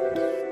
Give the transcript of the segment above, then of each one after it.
thank you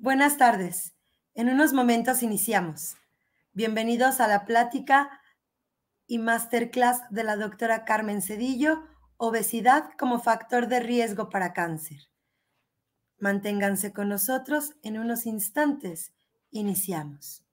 Buenas tardes. En unos momentos iniciamos. Bienvenidos a la plática y masterclass de la doctora Carmen Cedillo, obesidad como factor de riesgo para cáncer. Manténganse con nosotros en unos instantes. Iniciamos.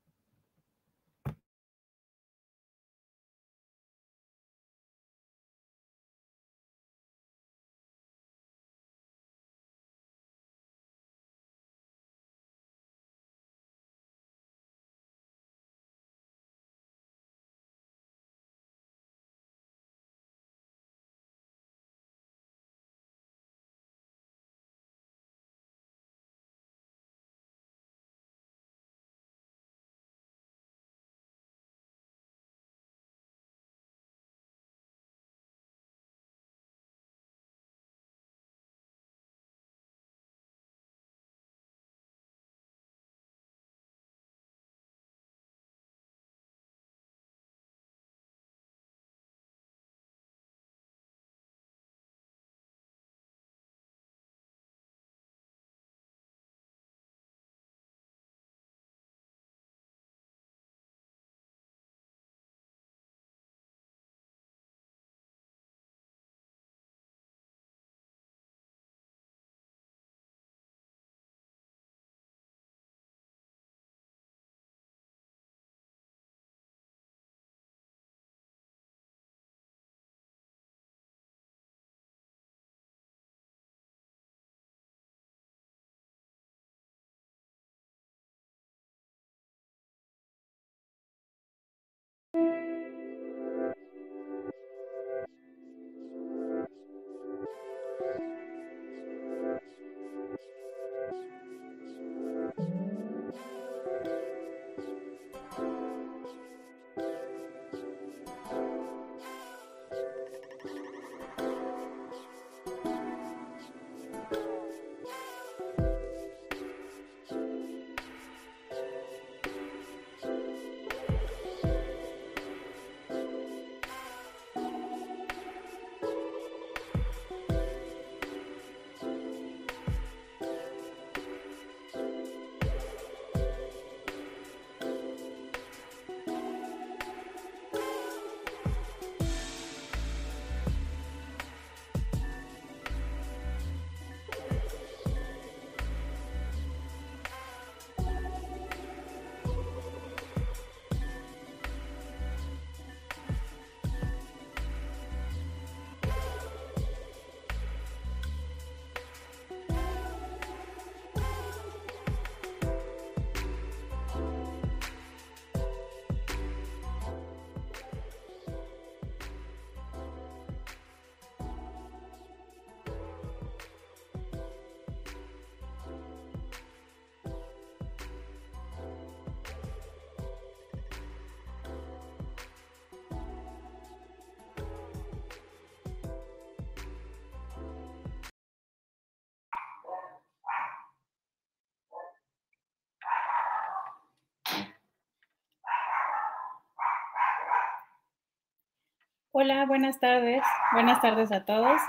Hola, buenas tardes. Buenas tardes a todos.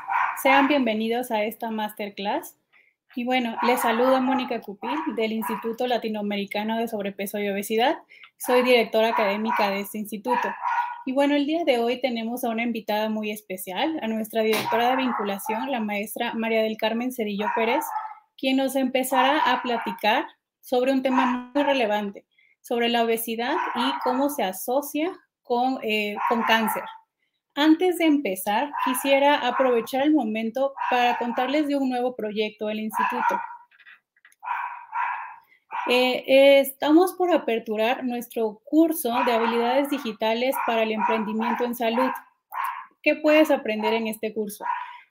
Sean bienvenidos a esta masterclass. Y bueno, les saludo Mónica Cupil del Instituto Latinoamericano de Sobrepeso y Obesidad. Soy directora académica de este instituto. Y bueno, el día de hoy tenemos a una invitada muy especial, a nuestra directora de vinculación, la maestra María del Carmen Cerillo Pérez, quien nos empezará a platicar sobre un tema muy relevante, sobre la obesidad y cómo se asocia con eh, cáncer. Antes de empezar, quisiera aprovechar el momento para contarles de un nuevo proyecto del instituto. Eh, eh, estamos por aperturar nuestro curso de habilidades digitales para el emprendimiento en salud. ¿Qué puedes aprender en este curso?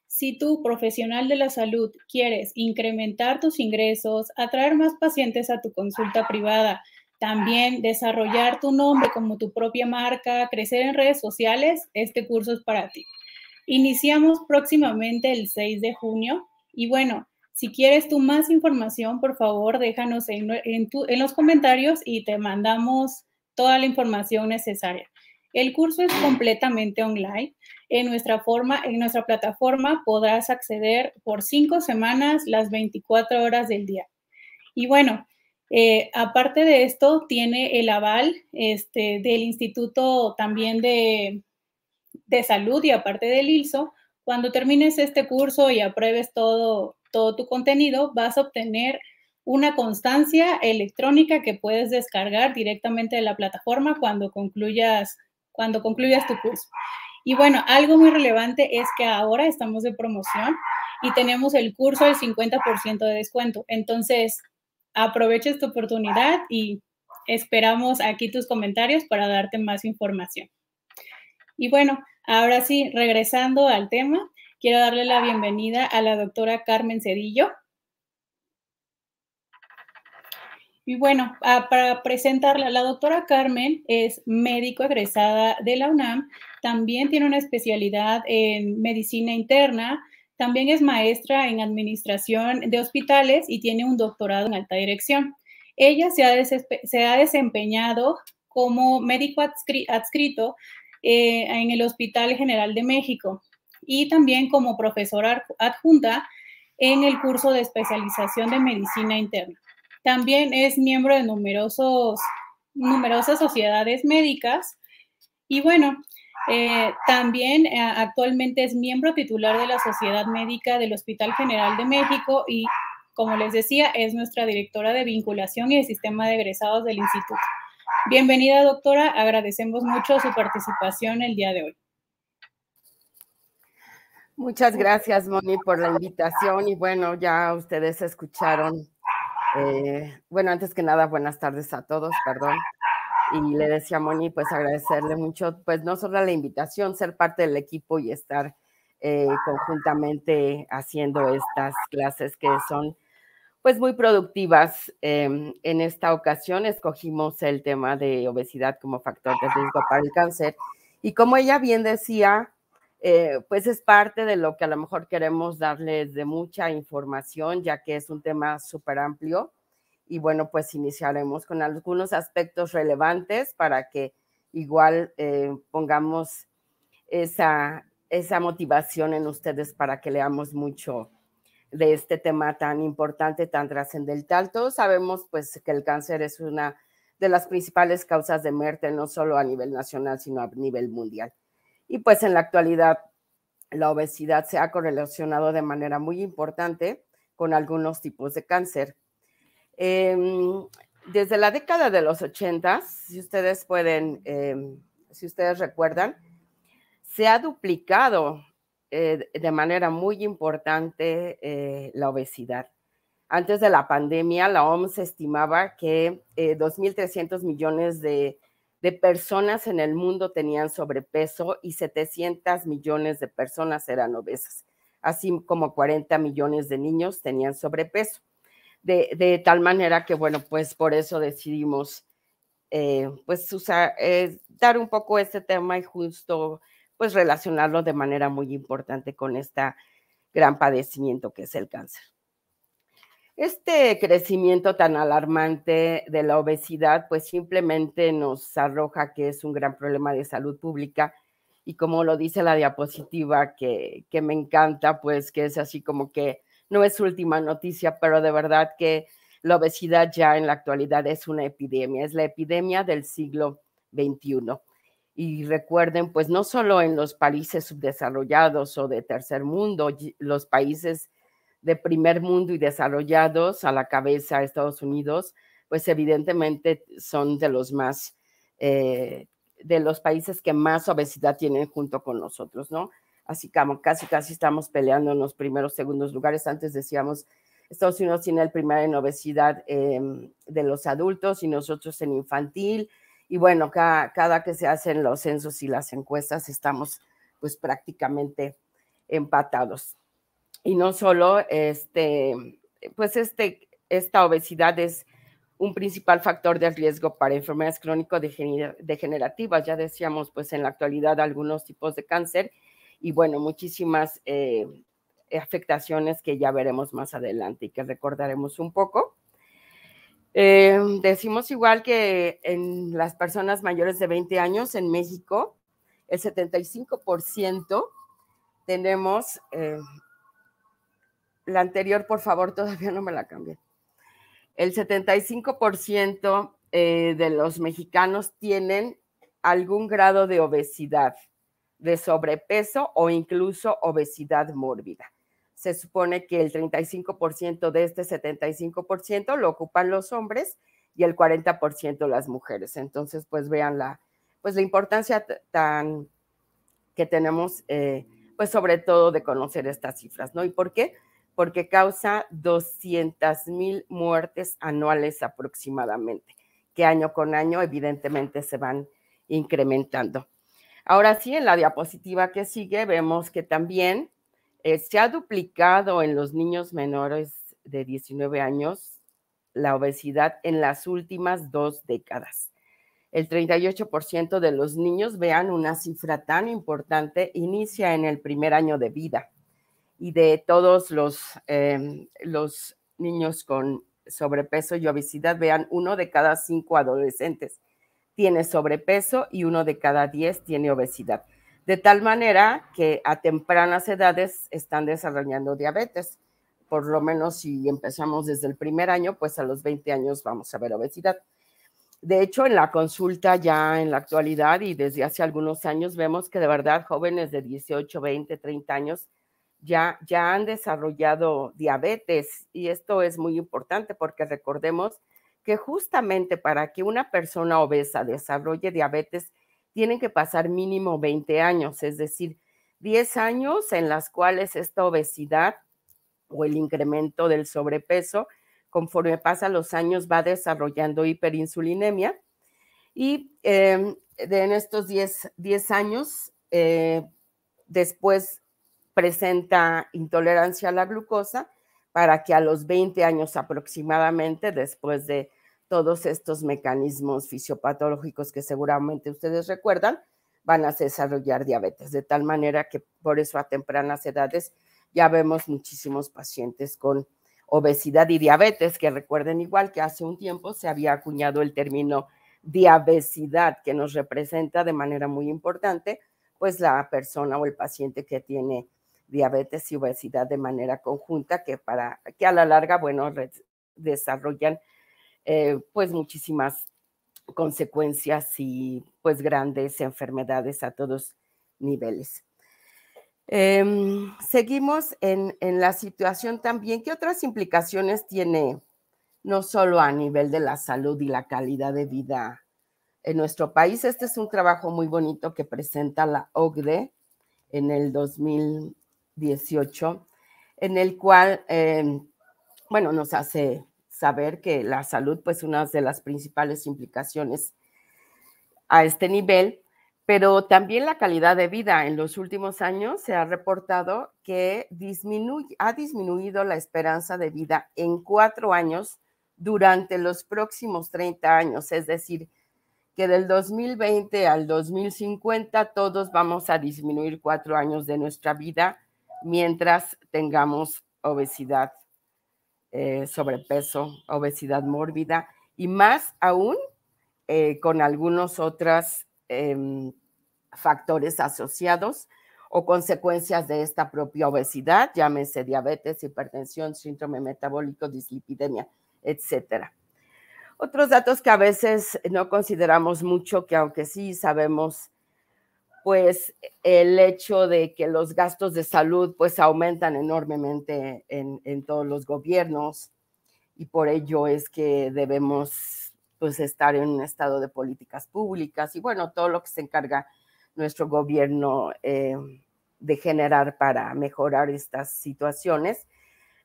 Si tú, profesional de la salud, quieres incrementar tus ingresos, atraer más pacientes a tu consulta privada, también desarrollar tu nombre como tu propia marca, crecer en redes sociales, este curso es para ti. Iniciamos próximamente el 6 de junio y bueno, si quieres tú más información, por favor, déjanos en, los comentarios y te mandamos toda la información necesaria. El curso es completamente online. En nuestra, forma, en nuestra plataforma podrás acceder por cinco semanas las 24 horas del día. Y bueno, eh, aparte de esto, tiene el aval este, del Instituto también de, de, Salud y aparte del ILSO. Cuando termines este curso y apruebes todo, todo tu contenido, vas a obtener una constancia electrónica que puedes descargar directamente de la plataforma cuando concluyas, cuando concluyas tu curso. Y bueno, algo muy relevante es que ahora estamos de promoción y tenemos el curso del 50% de descuento. Entonces, aprovecha esta oportunidad y esperamos aquí tus comentarios para darte más información. Y bueno, ahora sí, regresando al tema, quiero darle la bienvenida a la doctora Carmen Cedillo. Y bueno, para presentarla, la doctora Carmen es médico egresada de la UNAM, también tiene una especialidad en medicina interna, también es maestra en administración de hospitales y tiene un doctorado en alta dirección. Ella se ha, desempeñado como médico adscrito eh, en el Hospital General de México y también como profesora adjunta en el curso de especialización de medicina interna. También es miembro de numerosas sociedades médicas y bueno, eh, también eh, actualmente es miembro titular de la Sociedad Médica del Hospital General de México y, como les decía, es nuestra directora de vinculación y el sistema de egresados del instituto. Bienvenida, doctora. Agradecemos mucho su participación el día de hoy. Muchas gracias, Moni, por la invitación. Y bueno, ya ustedes escucharon. Eh, bueno, antes que nada, buenas tardes a todos, perdón y le decía a Moni, pues agradecerle mucho, pues no solo la invitación, ser parte del equipo y estar eh, conjuntamente haciendo estas clases que son pues muy productivas. Em, en esta ocasión escogimos el tema de obesidad como factor de riesgo para el cáncer y como ella bien decía, eh, pues es parte de lo que a lo mejor queremos darles de mucha información, ya que es un tema súper amplio y bueno, pues iniciaremos con algunos aspectos relevantes para que igual eh, pongamos esa, esa motivación en ustedes para que leamos mucho de este tema tan importante, tan trascendental. Todos sabemos pues que el cáncer es una de las principales causas de muerte, no solo a nivel nacional, sino a nivel mundial. Y pues en la actualidad la obesidad se ha correlacionado de manera muy importante con algunos tipos de cáncer Em, desde la década de los 80, si ustedes pueden, em, si ustedes recuerdan, se ha duplicado eh, de manera muy importante eh, la obesidad. Antes de la pandemia, la OMS estimaba que 2.300 eh, millones de personas en el mundo tenían sobrepeso y 700 millones de personas eran obesas, así como 40 millones de niños tenían sobrepeso de, tal manera que, bueno, pues por eso decidimos, eh, pues, usar, eh, dar un poco este tema y justo, pues, relacionarlo de manera muy importante con este gran padecimiento que es el cáncer. Este crecimiento tan alarmante de la obesidad, pues simplemente nos arroja que es un gran problema de salud pública y como lo dice la diapositiva que, que me encanta, pues que es así como que no es última noticia, pero de verdad que la obesidad ya en la actualidad es una epidemia, es la epidemia del siglo XXI. Y recuerden, pues no solo en los países subdesarrollados o de tercer mundo, los países de primer mundo y desarrollados, a la cabeza Estados Unidos, pues evidentemente son de los más, eh, de los países que más obesidad tienen junto con nosotros, ¿no? Así como casi, casi estamos peleando en los primeros, segundos lugares. Antes decíamos, Estados Unidos tiene el primer en obesidad em, de los adultos y nosotros en infantil. Y bueno, cada, que se hacen los censos y las encuestas estamos pues prácticamente empatados. Y no solo, este, pues este, esta obesidad es un principal factor de riesgo para enfermedades crónico-degenerativas. Ya decíamos, pues en la actualidad algunos tipos de cáncer y bueno, muchísimas eh, afectaciones que ya veremos más adelante y que recordaremos un poco. Eh, decimos igual que en las personas mayores de 20 años en México, el 75% tenemos, eh, la anterior por favor todavía no me la cambié, el 75% de los mexicanos tienen algún grado de obesidad de sobrepeso o incluso obesidad mórbida. Se supone que el 35% de este 75% lo ocupan los hombres y el 40% las mujeres. Entonces, pues vean la, pues la importancia tan que tenemos, eh, pues sobre todo de conocer estas cifras, ¿no? ¿Y por qué? Porque causa 200 mil muertes anuales aproximadamente, que año con año evidentemente se van incrementando. Ahora sí, en la diapositiva que sigue vemos que también eh, se ha duplicado en los niños menores de 19 años la obesidad en las últimas dos décadas. El 38% de los niños, vean una cifra tan importante, inicia en el primer año de vida. Y de todos los em, niños con sobrepeso y obesidad, vean, uno de cada cinco adolescentes tiene sobrepeso y uno de cada diez tiene obesidad. De tal manera que a tempranas edades están desarrollando diabetes. Por lo menos si empezamos desde el primer año, pues a los 20 años vamos a ver obesidad. De hecho, en la consulta ya en la actualidad y desde hace algunos años vemos que de verdad jóvenes de 18, 20, 30 años ya, ya han desarrollado diabetes y esto es muy importante porque recordemos que justamente para que una persona obesa desarrolle diabetes tienen que pasar mínimo 20 años, es decir, 10 años en las cuales esta obesidad o el incremento del sobrepeso, conforme pasan los años, va desarrollando hiperinsulinemia. Y em, en estos 10, años, eh, después presenta intolerancia a la glucosa para que a los 20 años aproximadamente, después de todos estos mecanismos fisiopatológicos que seguramente ustedes recuerdan, van a desarrollar diabetes, de tal manera que por eso a tempranas edades ya vemos muchísimos pacientes con obesidad y diabetes, que recuerden igual que hace un tiempo se había acuñado el término diabesidad, que nos representa de manera muy importante, pues la persona o el paciente que tiene diabetes y obesidad de manera conjunta, que, para, que a la larga, bueno, desarrollan eh, pues muchísimas consecuencias y pues grandes enfermedades a todos niveles. Em, seguimos en, la situación también, ¿qué otras implicaciones tiene no solo a nivel de la salud y la calidad de vida en nuestro país? Este es un trabajo muy bonito que presenta la OCDE en el 2018, en el cual, em, bueno, nos hace saber que la salud, pues una de las principales implicaciones a este nivel, pero también la calidad de vida. En los últimos años se ha reportado que ha disminuido la esperanza de vida en cuatro años durante los próximos 30 años, es decir, que del 2020 al 2050 todos vamos a disminuir cuatro años de nuestra vida mientras tengamos obesidad eh, sobrepeso, obesidad mórbida y más aún eh, con algunos otros em, factores asociados o consecuencias de esta propia obesidad, llámese diabetes, hipertensión, síndrome metabólico, dislipidemia, etcétera. Otros datos que a veces no consideramos mucho, que aunque sí sabemos pues el hecho de que los gastos de salud pues aumentan enormemente en, todos los gobiernos y por ello es que debemos pues estar en un estado de políticas públicas y bueno, todo lo que se encarga nuestro gobierno eh, de generar para mejorar estas situaciones.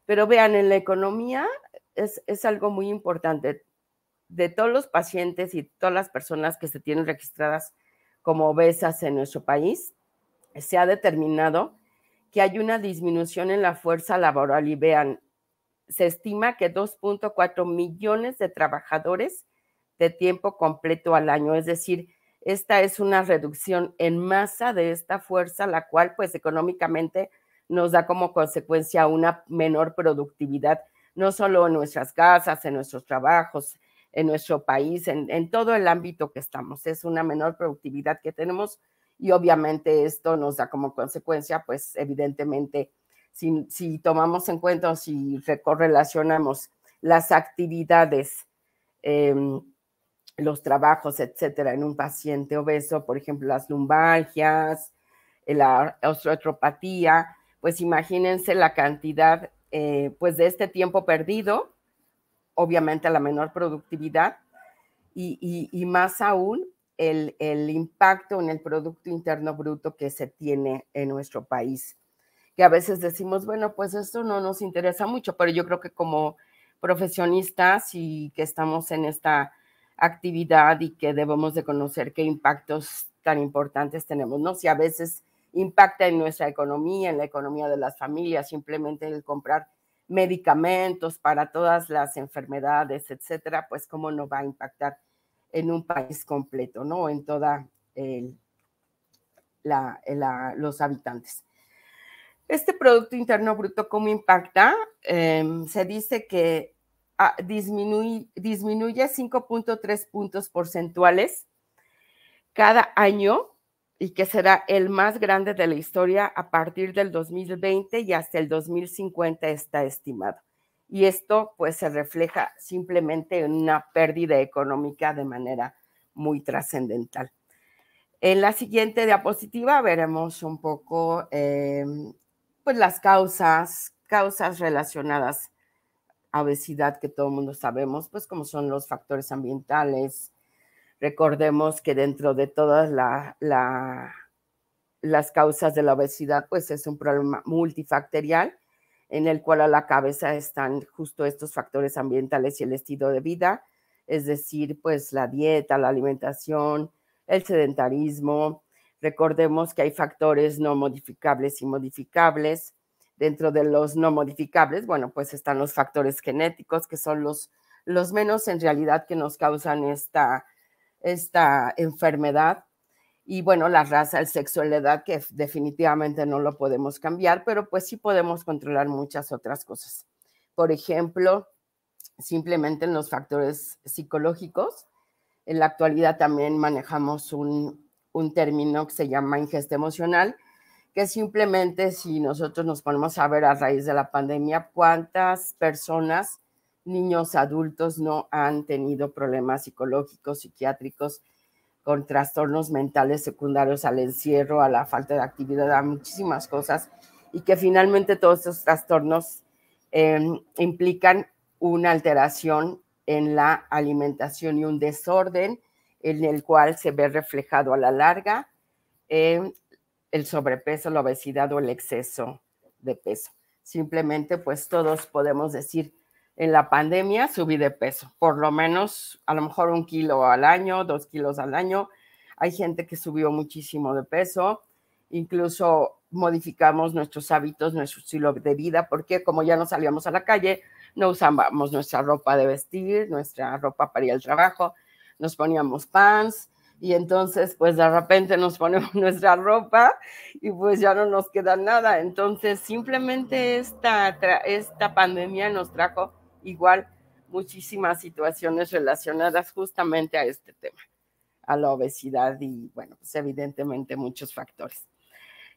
Pero vean, en la economía es, es, algo muy importante. De todos los pacientes y todas las personas que se tienen registradas como obesas en nuestro país, se ha determinado que hay una disminución en la fuerza laboral y vean, se estima que 2.4 millones de trabajadores de tiempo completo al año, es decir, esta es una reducción en masa de esta fuerza, la cual pues económicamente nos da como consecuencia una menor productividad, no solo en nuestras casas, en nuestros trabajos, en nuestro país, en, todo el ámbito que estamos. Es una menor productividad que tenemos y obviamente esto nos da como consecuencia, pues evidentemente, si, tomamos en cuenta o si correlacionamos las actividades, em, los trabajos, etcétera, en un paciente obeso, por ejemplo, las lumbalgias, eh, la osteotropatía, pues imagínense la cantidad, eh, pues, de este tiempo perdido obviamente a la menor productividad y, más aún el, el, impacto en el Producto Interno Bruto que se tiene en nuestro país. Que a veces decimos, bueno, pues esto no nos interesa mucho, pero yo creo que como profesionistas y que estamos en esta actividad y que debemos de conocer qué impactos tan importantes tenemos, ¿no? Si a veces impacta en nuestra economía, en la economía de las familias, simplemente el comprar medicamentos para todas las enfermedades, etcétera, pues cómo no va a impactar en un país completo, ¿no? En toda eh, la, los habitantes. Este Producto Interno Bruto, ¿cómo impacta? Em, se dice que ah, disminuye, disminuye 5.3 puntos porcentuales cada año y que será el más grande de la historia a partir del 2020 y hasta el 2050 está estimado. Y esto pues se refleja simplemente en una pérdida económica de manera muy trascendental. En la siguiente diapositiva veremos un poco eh, pues las causas, causas relacionadas a obesidad que todo el mundo sabemos, pues como son los factores ambientales, Recordemos que dentro de todas la, las causas de la obesidad, pues es un problema multifactorial en el cual a la cabeza están justo estos factores ambientales y el estilo de vida, es decir, pues la dieta, la alimentación, el sedentarismo. Recordemos que hay factores no modificables y modificables. Dentro de los no modificables, bueno, pues están los factores genéticos, que son los, los menos en realidad que nos causan esta esta enfermedad. Y bueno, la raza, el sexo, la edad, que definitivamente no lo podemos cambiar, pero pues sí podemos controlar muchas otras cosas. Por ejemplo, simplemente en los factores psicológicos. En la actualidad también manejamos un, un término que se llama ingesta emocional, que simplemente si nosotros nos ponemos a ver a raíz de la pandemia cuántas personas niños adultos no han tenido problemas psicológicos, psiquiátricos, con trastornos mentales secundarios al encierro, a la falta de actividad, a muchísimas cosas, y que finalmente todos esos trastornos em, implican una alteración en la alimentación y un desorden en el cual se ve reflejado a la larga em, el sobrepeso, la obesidad o el exceso de peso. Simplemente, pues todos podemos decir en la pandemia subí de peso, por lo menos a lo mejor un kilo al año, dos kilos al año. Hay gente que subió muchísimo de peso, incluso modificamos nuestros hábitos, nuestro estilo de vida, porque como ya no salíamos a la calle, no usábamos nuestra ropa de vestir, nuestra ropa para ir al trabajo, nos poníamos pants y entonces pues de repente nos ponemos nuestra ropa y pues ya no nos queda nada. Entonces simplemente esta, esta pandemia nos trajo igual muchísimas situaciones relacionadas justamente a este tema, a la obesidad y, bueno, pues evidentemente muchos factores.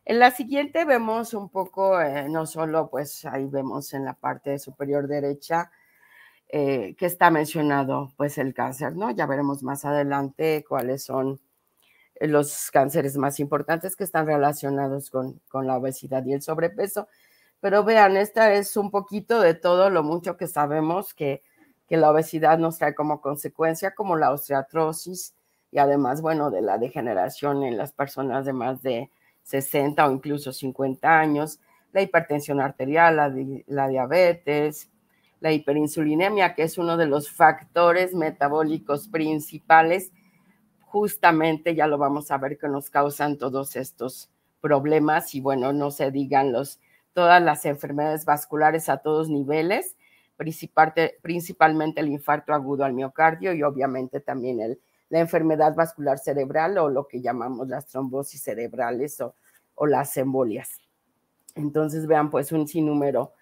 En la siguiente vemos un poco, eh, no solo, pues ahí vemos en la parte superior derecha eh, que está mencionado, pues el cáncer, ¿no? Ya veremos más adelante cuáles son eh, los cánceres más importantes que están relacionados con la obesidad y el sobrepeso pero vean, esta es un poquito de todo lo mucho que sabemos que, la obesidad nos trae como consecuencia, como la osteoartrosis y además, bueno, de la degeneración en las personas de más de 60 o incluso 50 años, la hipertensión arterial, la, la diabetes, la hiperinsulinemia, que es uno de los factores metabólicos principales, justamente ya lo vamos a ver que nos causan todos estos problemas y bueno, no se digan los todas las enfermedades vasculares a todos niveles, principalmente el infarto agudo al miocardio y obviamente también la enfermedad vascular cerebral o lo que llamamos las trombosis cerebrales o, las embolias. Entonces vean pues un sinnúmero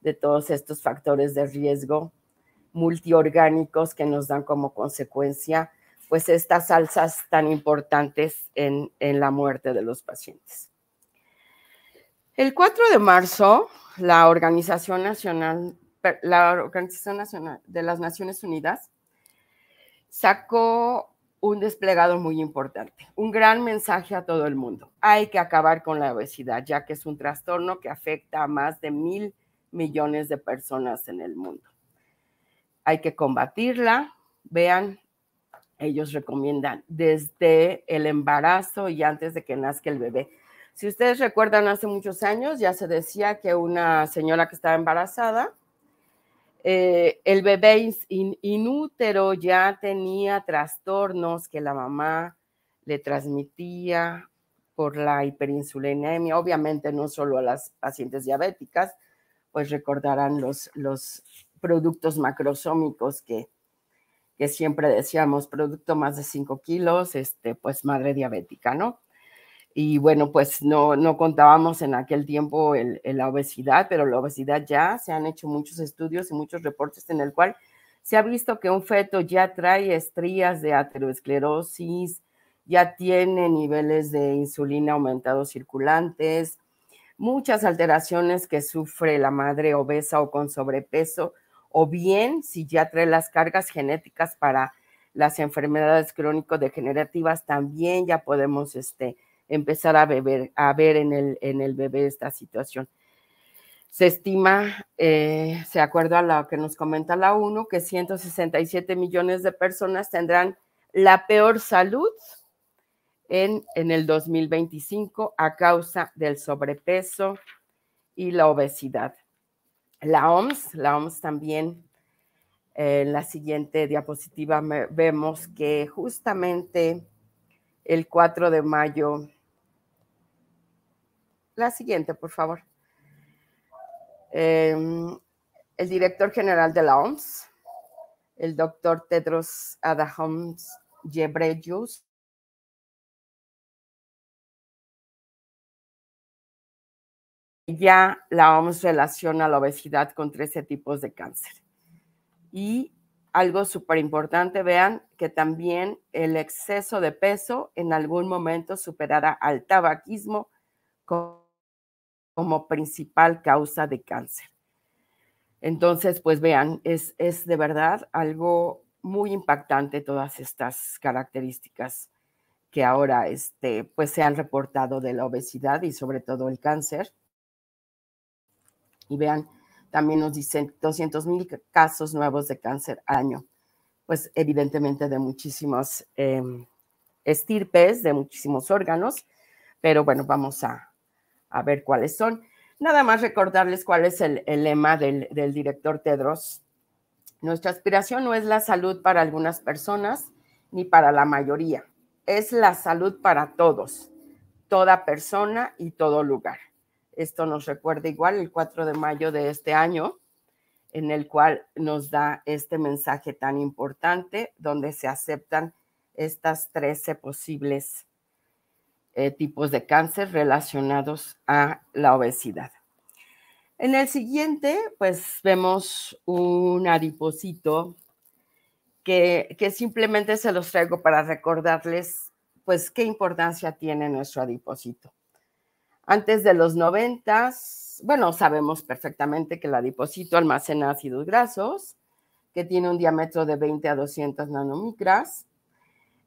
de todos estos factores de riesgo multiorgánicos que nos dan como consecuencia pues estas alzas tan importantes en la muerte de los pacientes. El 4 de marzo, la Organización Nacional, la Organización Nacional de las Naciones Unidas sacó un desplegado muy importante, un gran mensaje a todo el mundo. Hay que acabar con la obesidad, ya que es un trastorno que afecta a más de mil millones de personas en el mundo. Hay que combatirla. Vean, ellos recomiendan desde el embarazo y antes de que nazca el bebé si ustedes recuerdan, hace muchos años ya se decía que una señora que estaba embarazada, eh, el bebé inútero ya tenía trastornos que la mamá le transmitía por la hiperinsulinemia, obviamente no solo a las pacientes diabéticas, pues recordarán los, los productos macrosómicos que, que siempre decíamos, producto más de 5 kilos, este, pues madre diabética, ¿no? y bueno, pues no, no contábamos en aquel tiempo la obesidad, pero la obesidad ya se han hecho muchos estudios y muchos reportes en el cual se ha visto que un feto ya trae estrías de aterosclerosis, ya tiene niveles de insulina aumentados circulantes, muchas alteraciones que sufre la madre obesa o con sobrepeso, o bien si ya trae las cargas genéticas para las enfermedades crónico-degenerativas, también ya podemos este, empezar a, beber, a ver en el, bebé esta situación. Se estima, eh, se acuerda a lo que nos comenta la ONU, que 167 millones de personas tendrán la peor salud en, en el 2025 a causa del sobrepeso y la obesidad. La OMS, la OMS también eh, en la siguiente diapositiva vemos que justamente el 4 de mayo la siguiente, por favor. Eh, el director general de la OMS, el doctor Tedros Adhanom Ghebreyesus, ya la OMS relaciona la obesidad con 13 tipos de cáncer. Y algo súper importante, vean que también el exceso de peso en algún momento superará al tabaquismo. Con como principal causa de cáncer. Entonces, pues vean, es, de verdad algo muy impactante todas estas características que ahora este, pues se han reportado de la obesidad y sobre todo el cáncer. Y vean, también nos dicen 200 mil casos nuevos de cáncer al año, pues evidentemente de muchísimos em, estirpes, de muchísimos órganos, pero bueno, vamos a, a ver cuáles son. Nada más recordarles cuál es el, lema del, del director Tedros. Nuestra aspiración no es la salud para algunas personas ni para la mayoría, es la salud para todos, toda persona y todo lugar. Esto nos recuerda igual el 4 de mayo de este año, en el cual nos da este mensaje tan importante, donde se aceptan estas 13 posibles eh, tipos de cáncer relacionados a la obesidad. En el siguiente, pues vemos un adipocito que, que, simplemente se los traigo para recordarles, pues, qué importancia tiene nuestro adipocito. Antes de los 90, bueno, sabemos perfectamente que el adipocito almacena ácidos grasos, que tiene un diámetro de 20 a 200 nanomicras,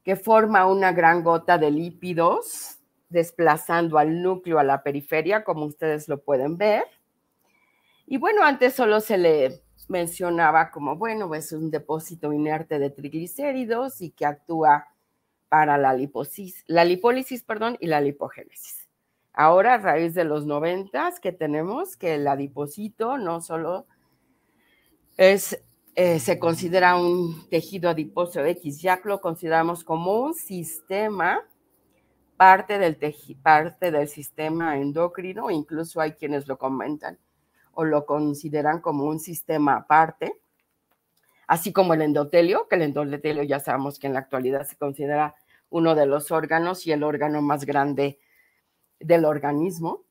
que forma una gran gota de lípidos, desplazando al núcleo a la periferia, como ustedes lo pueden ver. Y bueno, antes solo se le mencionaba como, bueno, es un depósito inerte de triglicéridos y que actúa para la, liposis, la lipólisis perdón, y la lipogénesis. Ahora, a raíz de los noventas que tenemos, que el adiposito no solo es eh, se considera un tejido adiposo X, ya lo consideramos como un sistema, parte del, parte del sistema endocrino, incluso hay quienes lo comentan o lo consideran como un sistema aparte, así como el endotelio, que el endotelio ya sabemos que en la actualidad se considera uno de los órganos y el órgano más grande del organismo,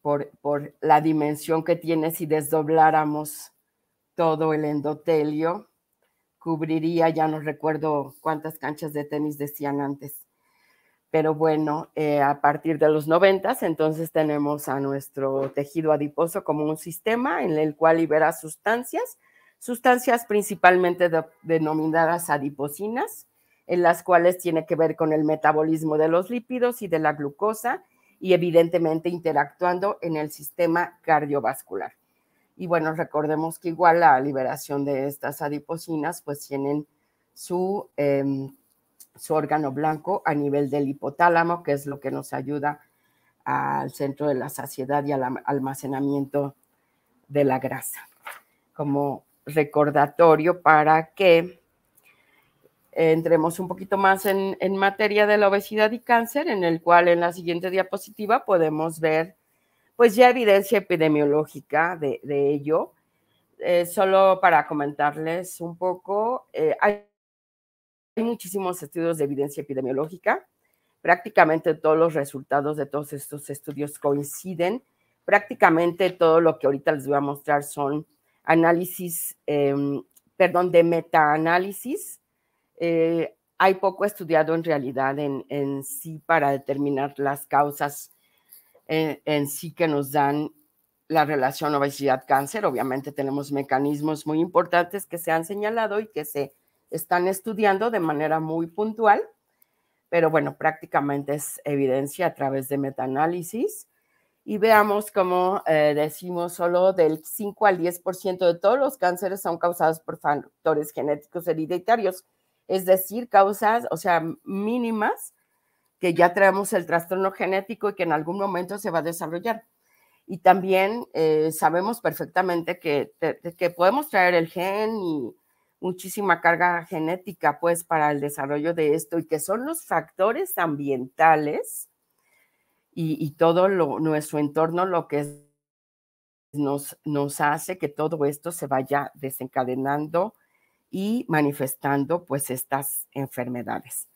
por, por la dimensión que tiene si desdobláramos todo el endotelio, cubriría, ya no recuerdo cuántas canchas de tenis decían antes, pero bueno, eh, a partir de los 90, entonces tenemos a nuestro tejido adiposo como un sistema en el cual libera sustancias, sustancias principalmente denominadas adipocinas, en las cuales tiene que ver con el metabolismo de los lípidos y de la glucosa y evidentemente interactuando en el sistema cardiovascular. Y bueno, recordemos que igual la liberación de estas adipocinas pues tienen su, em, su órgano blanco a nivel del hipotálamo, que es lo que nos ayuda al centro de la saciedad y al almacenamiento de la grasa. Como recordatorio para que entremos un poquito más en, en, materia de la obesidad y cáncer, en el cual en la siguiente diapositiva podemos ver pues ya evidencia epidemiológica de, ello. Eh, solo para comentarles un poco, eh, hay, muchísimos estudios de evidencia epidemiológica. Prácticamente todos los resultados de todos estos estudios coinciden. Prácticamente todo lo que ahorita les voy a mostrar son análisis, em, perdón, de metaanálisis. Eh, hay poco estudiado en realidad en sí para determinar las causas en, sí que nos dan la relación obesidad-cáncer. Obviamente tenemos mecanismos muy importantes que se han señalado y que se están estudiando de manera muy puntual, pero bueno, prácticamente es evidencia a través de metaanálisis. Y veamos como eh, decimos solo del 5 al 10% de todos los cánceres son causados por factores genéticos hereditarios, es decir, causas, o sea, mínimas que ya traemos el trastorno genético y que en algún momento se va a desarrollar. Y también eh, sabemos perfectamente que, que podemos traer el gen y muchísima carga genética pues para el desarrollo de esto y que son los factores ambientales y, todo nuestro entorno lo que nos, nos hace que todo esto se vaya desencadenando y manifestando pues estas enfermedades.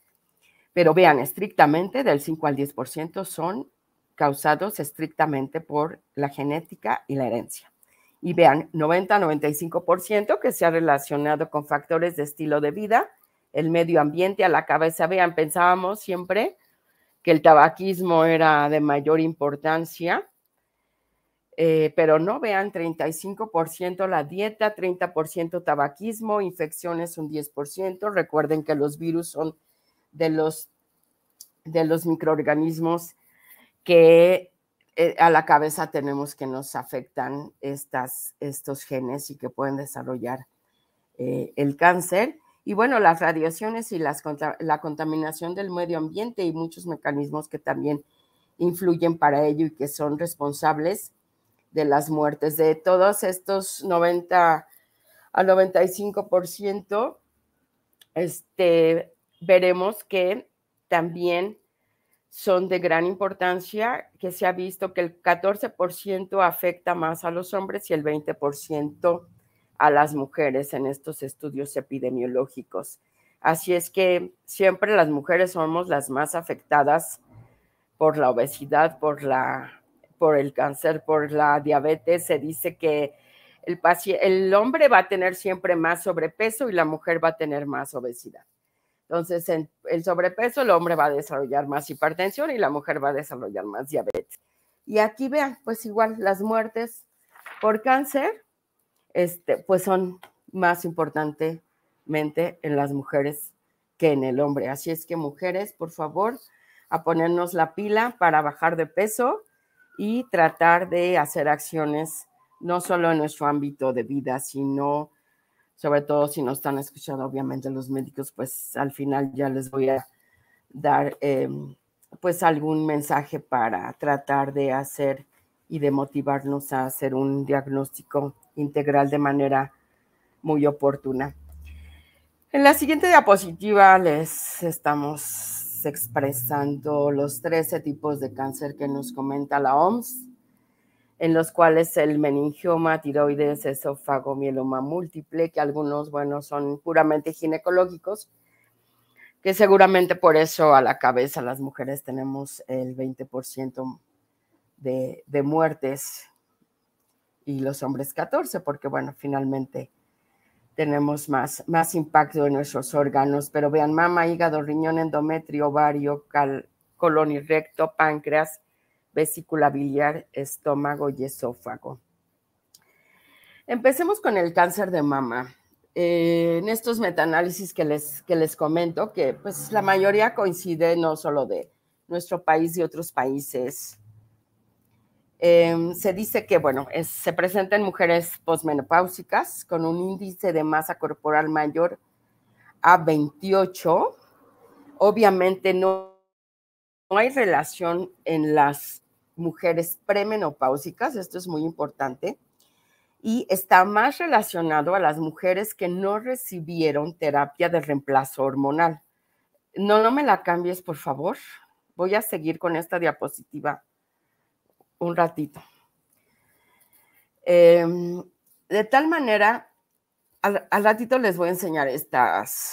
Pero vean, estrictamente del 5 al 10% son causados estrictamente por la genética y la herencia. Y vean, 90-95% que se ha relacionado con factores de estilo de vida, el medio ambiente a la cabeza. Vean, pensábamos siempre que el tabaquismo era de mayor importancia, eh, pero no vean 35% la dieta, 30% tabaquismo, infecciones un 10%. Recuerden que los virus son de los, de los microorganismos que eh, a la cabeza tenemos que nos afectan estas, estos genes y que pueden desarrollar eh, el cáncer. Y bueno, las radiaciones y las la contaminación del medio ambiente y muchos mecanismos que también influyen para ello y que son responsables de las muertes. De todos estos 90 al 95%, este, veremos que también son de gran importancia, que se ha visto que el 14% afecta más a los hombres y el 20% a las mujeres en estos estudios epidemiológicos. Así es que siempre las mujeres somos las más afectadas por la obesidad, por, la, por el cáncer, por la diabetes. Se dice que el, el hombre va a tener siempre más sobrepeso y la mujer va a tener más obesidad. Entonces, en el sobrepeso, el hombre va a desarrollar más hipertensión y la mujer va a desarrollar más diabetes. Y aquí vean, pues igual las muertes por cáncer, este, pues son más importantemente en las mujeres que en el hombre. Así es que mujeres, por favor, a ponernos la pila para bajar de peso y tratar de hacer acciones no solo en nuestro ámbito de vida, sino sobre todo si no están escuchando, obviamente los médicos, pues al final ya les voy a dar em, pues algún mensaje para tratar de hacer y de motivarnos a hacer un diagnóstico integral de manera muy oportuna. En la siguiente diapositiva les estamos expresando los 13 tipos de cáncer que nos comenta la OMS en los cuales el meningioma, tiroides, esófago, mieloma múltiple, que algunos, bueno, son puramente ginecológicos, que seguramente por eso a la cabeza las mujeres tenemos el 20% de, muertes y los hombres 14, porque bueno, finalmente tenemos más, más impacto en nuestros órganos. Pero vean, mama, hígado, riñón, endometrio, ovario, colon y recto, páncreas, vesícula biliar, estómago y esófago. Empecemos con el cáncer de mama. Eh, en estos metaanálisis que les, que les comento, que pues la mayoría coincide no solo de nuestro país y otros países, em, se dice que, bueno, se presentan en mujeres posmenopáusicas con un índice de masa corporal mayor a 28. Obviamente no, no hay relación en las mujeres premenopáusicas, esto es muy importante, y está más relacionado a las mujeres que no recibieron terapia de reemplazo hormonal. No, no me la cambies, por favor. Voy a seguir con esta diapositiva un ratito. Em, de tal manera, al, ratito les voy a enseñar estas,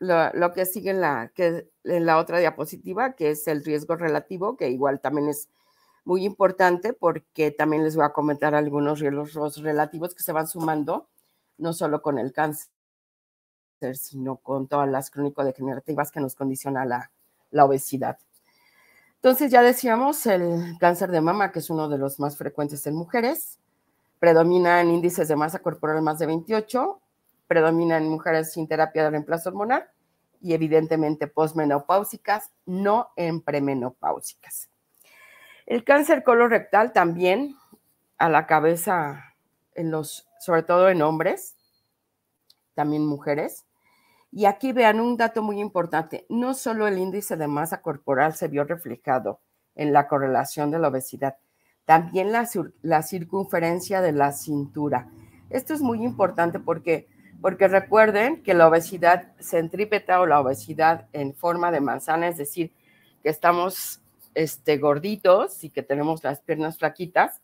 lo, que sigue la, que, en la otra diapositiva, que es el riesgo relativo, que igual también es muy importante porque también les voy a comentar algunos riesgos relativos que se van sumando, no solo con el cáncer, sino con todas las crónico-degenerativas que nos condiciona la, la obesidad. Entonces ya decíamos el cáncer de mama, que es uno de los más frecuentes en mujeres, predomina en índices de masa corporal más de 28, predomina en mujeres sin terapia de reemplazo hormonal y evidentemente postmenopáusicas, no en premenopáusicas. El cáncer colorectal también a la cabeza, en los, sobre todo en hombres, también mujeres. Y aquí vean un dato muy importante. No solo el índice de masa corporal se vio reflejado en la correlación de la obesidad, también la, la circunferencia de la cintura. Esto es muy importante porque, porque recuerden que la obesidad centrípeta o la obesidad en forma de manzana, es decir, que estamos este, gorditos y que tenemos las piernas flaquitas,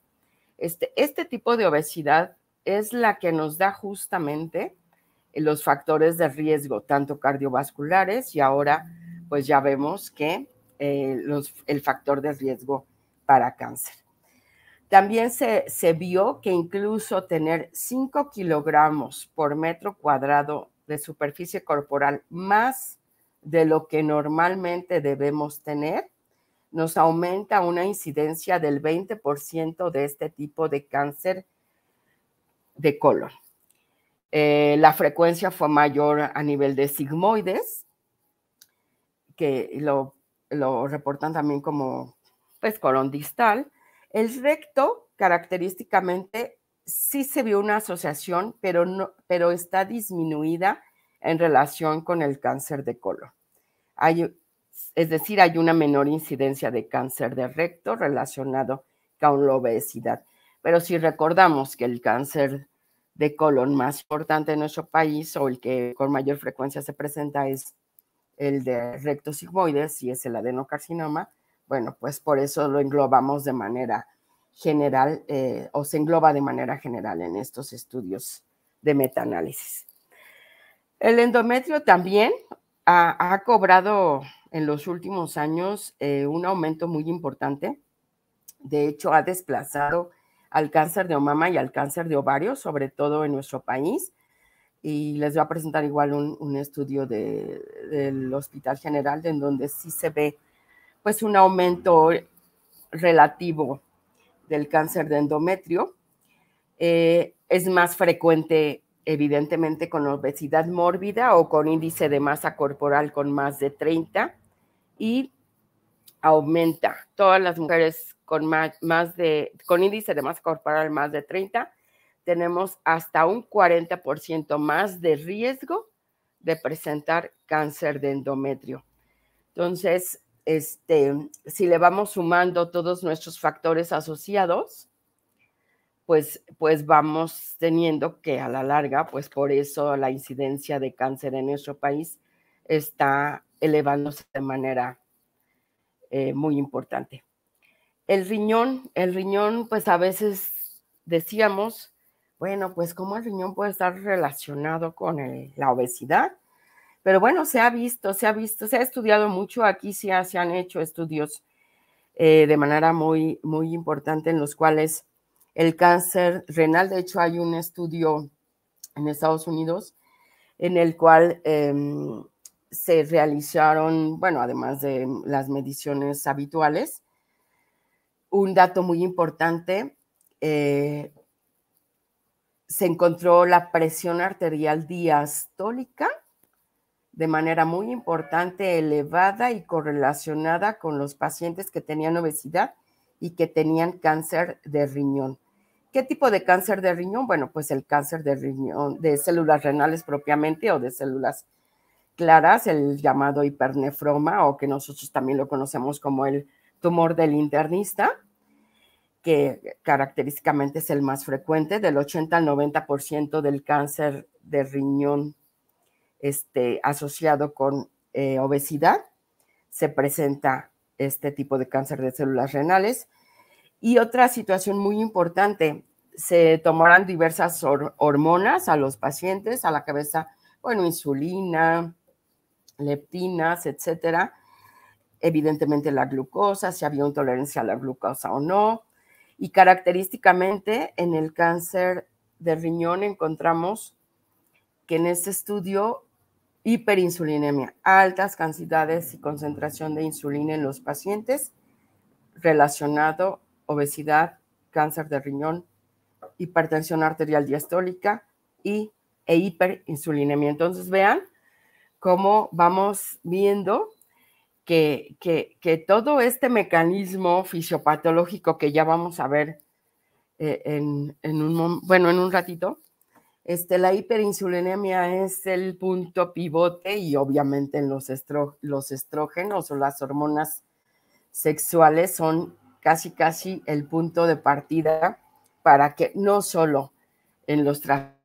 este, este, tipo de obesidad es la que nos da justamente los factores de riesgo, tanto cardiovasculares y ahora pues ya vemos que eh, el factor de riesgo para cáncer. También se, se vio que incluso tener 5 kilogramos por metro cuadrado de superficie corporal más de lo que normalmente debemos tener nos aumenta una incidencia del 20% de este tipo de cáncer de colon. Eh, la frecuencia fue mayor a nivel de sigmoides, que lo, reportan también como pues, colon distal. El recto, característicamente, sí se vio una asociación, pero, no, pero está disminuida en relación con el cáncer de colon. Hay es decir, hay una menor incidencia de cáncer de recto relacionado con la obesidad. Pero si recordamos que el cáncer de colon más importante en nuestro país o el que con mayor frecuencia se presenta es el de recto sigmoides y es el adenocarcinoma, bueno, pues por eso lo englobamos de manera general eh, o se engloba de manera general en estos estudios de metaanálisis. El endometrio también ha cobrado en los últimos años eh, un aumento muy importante. De hecho, ha desplazado al cáncer de mama y al cáncer de ovario, sobre todo en nuestro país. Y les voy a presentar igual un, estudio del Hospital General, en donde sí se ve pues un aumento relativo del cáncer de endometrio. Eh, es más frecuente, evidentemente, con obesidad mórbida o con índice de masa corporal con más de 30 y aumenta. Todas las mujeres con más, de, con índice de masa corporal más de 30, tenemos hasta un 40% más de riesgo de presentar cáncer de endometrio. Entonces, este, si le vamos sumando todos nuestros factores asociados, pues, pues vamos teniendo que a la larga, pues por eso la incidencia de cáncer en nuestro país está elevándose de manera eh, muy importante. El riñón, el riñón, pues a veces decíamos, bueno, pues cómo el riñón puede estar relacionado con la obesidad, pero bueno, se ha visto, se ha visto, se ha estudiado mucho, aquí sí se han hecho estudios eh, de manera muy, muy importante en los cuales el cáncer renal, de hecho hay un estudio en Estados Unidos en el cual... Em, se realizaron, bueno, además de las mediciones habituales, un dato muy importante, eh, se encontró la presión arterial diastólica de manera muy importante, elevada y correlacionada con los pacientes que tenían obesidad y que tenían cáncer de riñón. ¿Qué tipo de cáncer de riñón? Bueno, pues el cáncer de riñón, de células renales propiamente o de células claras, el llamado hipernefroma o que nosotros también lo conocemos como el tumor del internista, que característicamente es el más frecuente, del 80 al 90% del cáncer de riñón este, asociado con eh, obesidad, se presenta este tipo de cáncer de células renales. Y otra situación muy importante, se tomarán diversas hormonas a los pacientes, a la cabeza, bueno, insulina, leptinas, etcétera. Evidentemente la glucosa, si había intolerancia a la glucosa o no. Y característicamente en el cáncer de riñón encontramos que en este estudio hiperinsulinemia, altas cantidades y concentración de insulina en los pacientes relacionado obesidad, cáncer de riñón, hipertensión arterial diastólica y, e hiperinsulinemia. Entonces vean cómo vamos viendo que, que, todo este mecanismo fisiopatológico que ya vamos a ver eh, en, un, bueno, en un ratito, este, la hiperinsulinemia es el punto pivote y obviamente en los, los estrógenos o las hormonas sexuales son casi, casi el punto de partida para que no solo en los trastornos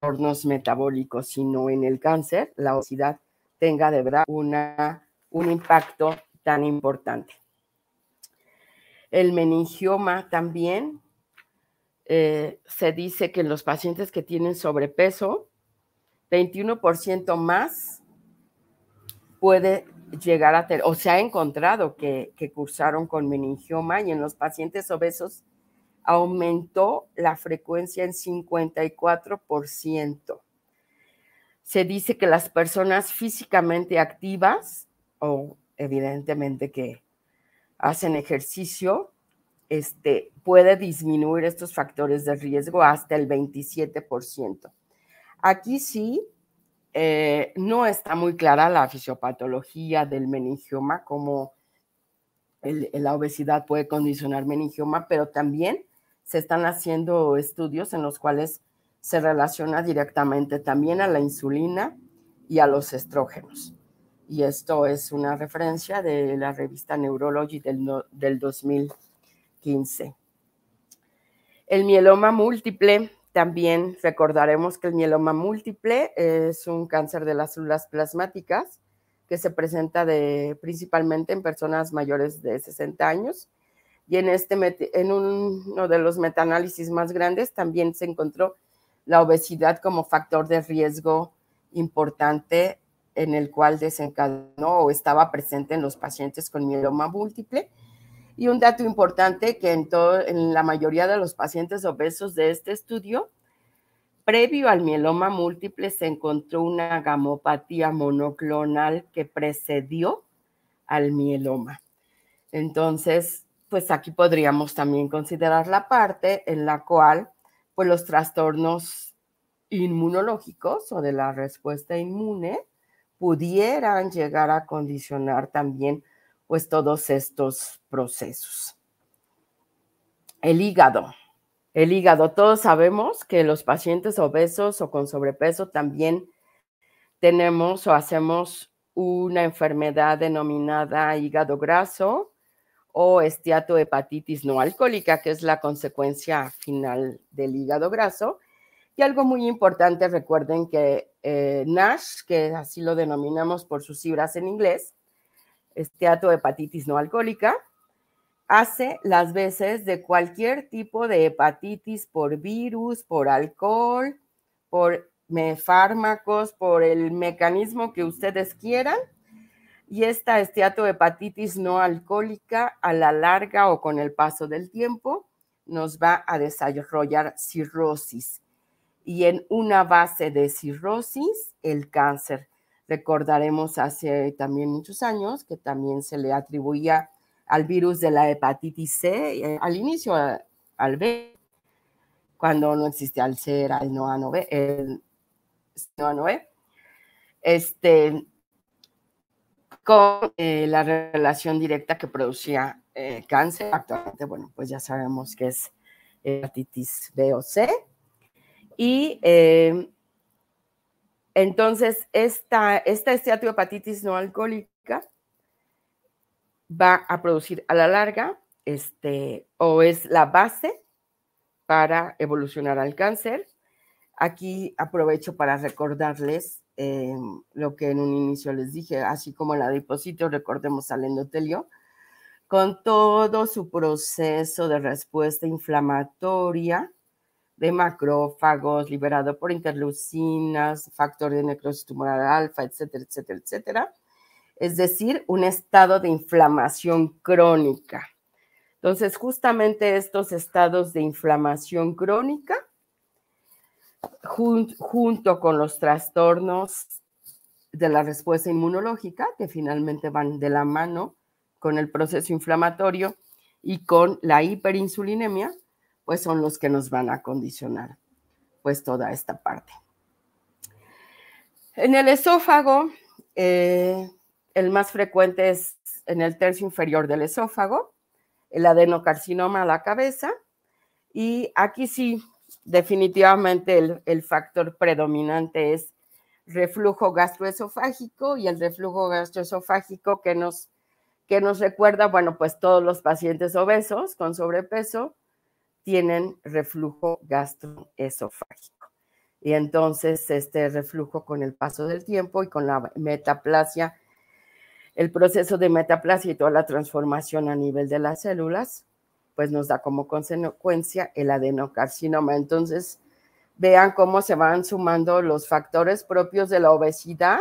trastornos metabólicos, sino en el cáncer, la obesidad tenga de verdad un impacto tan importante. El meningioma también eh, se dice que en los pacientes que tienen sobrepeso, 21% más puede llegar a tener, o se ha encontrado que, que cursaron con meningioma y en los pacientes obesos aumentó la frecuencia en 54%. Se dice que las personas físicamente activas, o evidentemente que hacen ejercicio, este, puede disminuir estos factores de riesgo hasta el 27%. Aquí sí, eh, no está muy clara la fisiopatología del meningioma, como la obesidad puede condicionar meningioma, pero también se están haciendo estudios en los cuales se relaciona directamente también a la insulina y a los estrógenos. Y esto es una referencia de la revista Neurology del, 2015. El mieloma múltiple, también recordaremos que el mieloma múltiple es un cáncer de las células plasmáticas que se presenta principalmente en personas mayores de 60 años y en, este, en uno de los metaanálisis más grandes también se encontró la obesidad como factor de riesgo importante en el cual desencadenó o estaba presente en los pacientes con mieloma múltiple. Y un dato importante que en, todo, en la mayoría de los pacientes obesos de este estudio, previo al mieloma múltiple se encontró una gamopatía monoclonal que precedió al mieloma. Entonces, pues aquí podríamos también considerar la parte en la cual pues los trastornos inmunológicos o de la respuesta inmune pudieran llegar a condicionar también pues todos estos procesos. El hígado. El hígado, todos sabemos que los pacientes obesos o con sobrepeso también tenemos o hacemos una enfermedad denominada hígado graso, o hepatitis no alcohólica, que es la consecuencia final del hígado graso. Y algo muy importante, recuerden que eh, NASH, que así lo denominamos por sus fibras en inglés, esteatohepatitis no alcohólica, hace las veces de cualquier tipo de hepatitis por virus, por alcohol, por fármacos, por el mecanismo que ustedes quieran, y esta esteatohepatitis no alcohólica a la larga o con el paso del tiempo nos va a desarrollar cirrosis y en una base de cirrosis el cáncer. Recordaremos hace también muchos años que también se le atribuía al virus de la hepatitis C eh, al inicio eh, al B cuando no existía el C era el no A no B, el no A no Este, con eh, la relación directa que producía eh, cáncer. Actualmente, bueno, pues ya sabemos que es hepatitis B o C. Y eh, entonces, esta, esta no alcohólica va a producir a la larga, este, o es la base para evolucionar al cáncer. Aquí aprovecho para recordarles eh, lo que en un inicio les dije, así como la adipocito, recordemos al endotelio, con todo su proceso de respuesta inflamatoria de macrófagos, liberado por interleucinas, factor de necrosis tumoral alfa, etcétera, etcétera, etcétera. Es decir, un estado de inflamación crónica. Entonces, justamente estos estados de inflamación crónica junto con los trastornos de la respuesta inmunológica, que finalmente van de la mano con el proceso inflamatorio y con la hiperinsulinemia, pues son los que nos van a condicionar pues toda esta parte. En el esófago, eh, el más frecuente es en el tercio inferior del esófago, el adenocarcinoma a la cabeza, y aquí sí definitivamente el, factor predominante es reflujo gastroesofágico y el reflujo gastroesofágico que nos, que nos recuerda, bueno, pues todos los pacientes obesos con sobrepeso tienen reflujo gastroesofágico. Y entonces este reflujo con el paso del tiempo y con la metaplasia, el proceso de metaplasia y toda la transformación a nivel de las células, pues nos da como consecuencia el adenocarcinoma. Entonces, vean cómo se van sumando los factores propios de la obesidad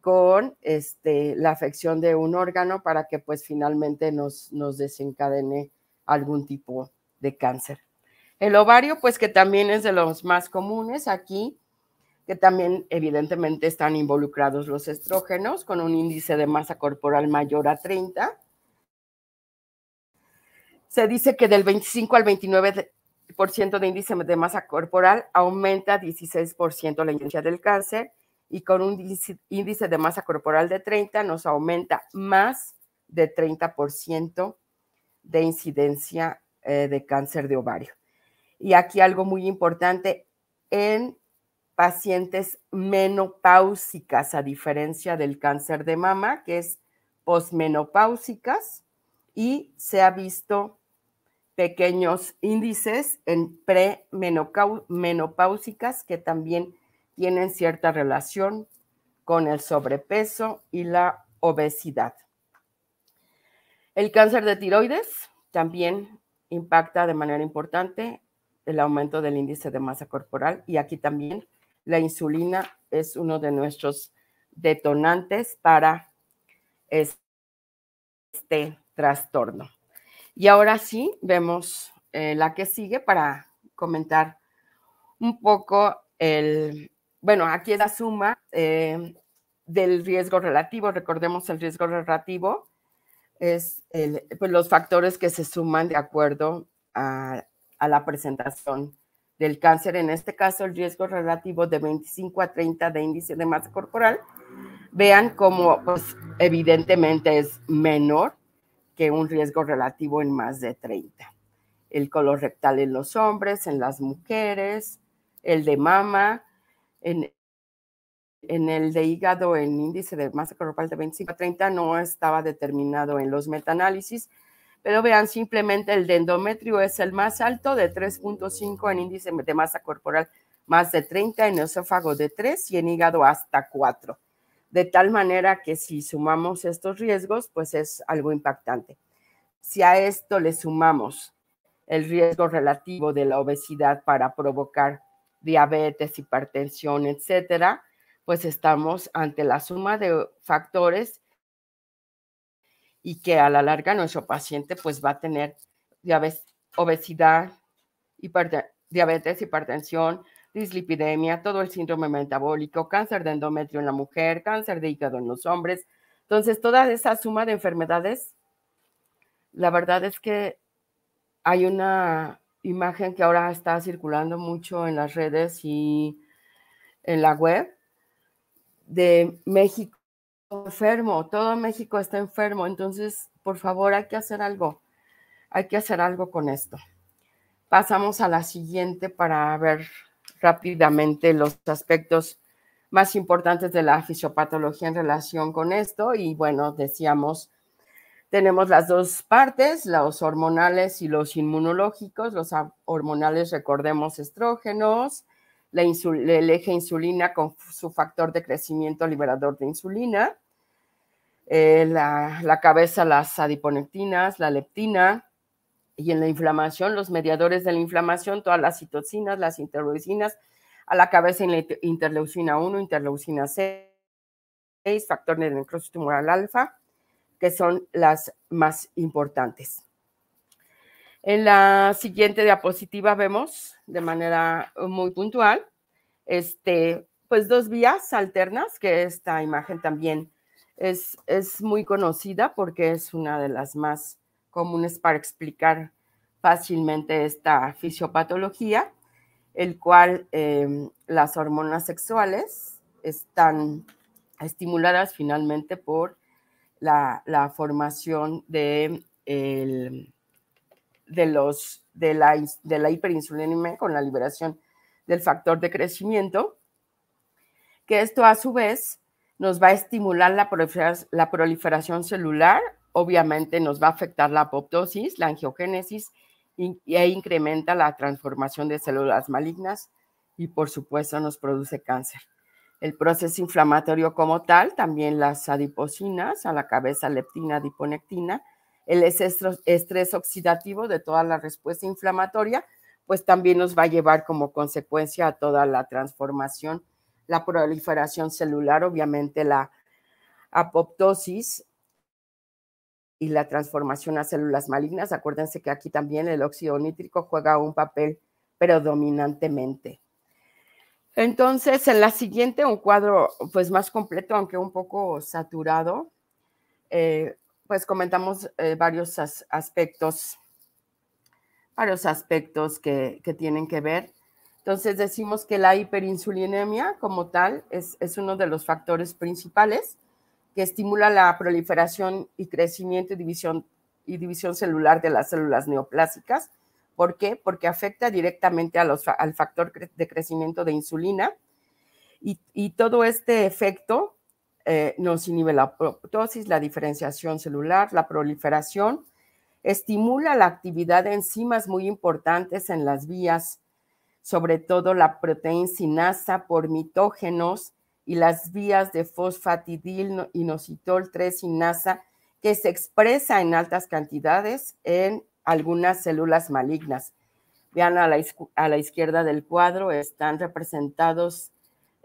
con este, la afección de un órgano para que pues finalmente nos, nos desencadene algún tipo de cáncer. El ovario, pues que también es de los más comunes aquí, que también evidentemente están involucrados los estrógenos con un índice de masa corporal mayor a 30 se dice que del 25 al 29% de índice de masa corporal aumenta 16% la incidencia del cáncer y con un índice de masa corporal de 30 nos aumenta más de 30% de incidencia eh, de cáncer de ovario. Y aquí algo muy importante, en pacientes menopáusicas, a diferencia del cáncer de mama, que es posmenopáusicas, y se ha visto pequeños índices en premenopáusicas que también tienen cierta relación con el sobrepeso y la obesidad. El cáncer de tiroides también impacta de manera importante el aumento del índice de masa corporal y aquí también la insulina es uno de nuestros detonantes para este trastorno. Y ahora sí, vemos eh, la que sigue para comentar un poco el, bueno, aquí es la suma eh, del riesgo relativo. Recordemos el riesgo relativo es pues, los factores que se suman de acuerdo a, la presentación del cáncer. En este caso, el riesgo relativo de 25 a 30 de índice de masa corporal. Vean cómo, pues, evidentemente es menor que un riesgo relativo en más de 30. El color rectal en los hombres, en las mujeres, el de mama, en, el de hígado en índice de masa corporal de 25 a 30 no estaba determinado en los metaanálisis, pero vean, simplemente el de endometrio es el más alto de 3.5 en índice de masa corporal más de 30, en esófago de 3 y en hígado hasta 4 de tal manera que si sumamos estos riesgos, pues es algo impactante. Si a esto le sumamos el riesgo relativo de la obesidad para provocar diabetes, hipertensión, etcétera, pues estamos ante la suma de factores y que a la larga nuestro paciente pues va a tener diabetes, obesidad, hipertensión, diabetes, hipertensión, dislipidemia, todo el síndrome metabólico, cáncer de endometrio en la mujer, cáncer de hígado en los hombres. Entonces, toda esa suma de enfermedades, la verdad es que hay una imagen que ahora está circulando mucho en las redes y en la web de México enfermo, todo México está enfermo, entonces por favor hay que hacer algo, hay que hacer algo con esto. Pasamos a la siguiente para ver rápidamente los aspectos más importantes de la fisiopatología en relación con esto. Y bueno, decíamos, tenemos las dos partes, los hormonales y los inmunológicos. Los hormonales, recordemos, estrógenos, la el eje insulina con su factor de crecimiento liberador de insulina, eh, la cabeza, las adiponectinas, la leptina, y en la inflamación, los mediadores de la inflamación, todas las citocinas, las interleucinas, a la cabeza en la interleucina 1, interleucina 6, factor de necrosis tumoral alfa, que son las más importantes. En la siguiente diapositiva vemos de manera uh, muy puntual, este, pues dos vías alternas, que esta imagen también es, es muy conocida porque es una de las más comunes para explicar fácilmente esta fisiopatología, el cual em, las hormonas sexuales están estimuladas finalmente por la, formación de, de, los, de, la, de hiperinsulinemia con la liberación del factor de crecimiento, que esto a su vez nos va a estimular la proliferación celular obviamente nos va a afectar la apoptosis, la angiogénesis e incrementa la transformación de células malignas y por supuesto nos produce cáncer. El proceso inflamatorio como tal, también las adipocinas, a la cabeza leptina, adiponectina, el estrés oxidativo de toda la respuesta inflamatoria, pues también nos va a llevar como consecuencia a toda la transformación, la proliferación celular, obviamente la apoptosis, y la transformación a células malignas. Acuérdense que aquí también el óxido nítrico juega un papel predominantemente. Entonces, en la siguiente, un cuadro pues más completo, aunque un poco saturado, eh, pues comentamos eh, varios aspectos, varios aspectos que, tienen que ver. Entonces, decimos que la hiperinsulinemia como tal es, es uno de los factores principales que estimula la proliferación y crecimiento y división, y división celular de las células neoplásicas. ¿Por qué? Porque afecta directamente al factor de crecimiento de insulina y, todo este efecto eh, nos inhibe la apoptosis, la diferenciación celular, la proliferación, estimula la actividad de enzimas muy importantes en las vías, sobre todo la proteína sinasa por mitógenos, y las vías de fosfatidil inositol 3 NASA, que se expresa en altas cantidades en algunas células malignas. Vean a la, izquierda del cuadro, están representados